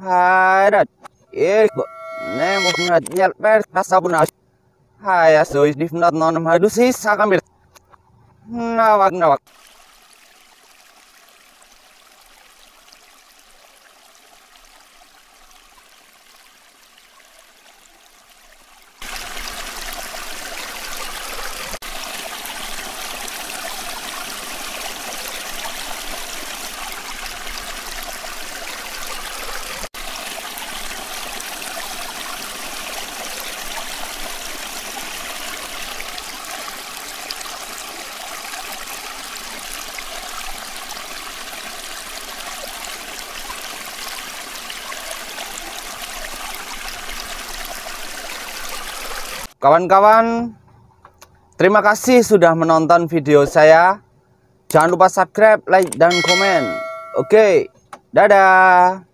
Eh, Hai Hayrat. Ilko. Nemo kumat Hai per kasabuna. Haya non difnat nonum sa kamir. Nawak nawak. Kawan-kawan, terima kasih sudah menonton video saya. Jangan lupa subscribe, like, dan komen. Oke, dadah.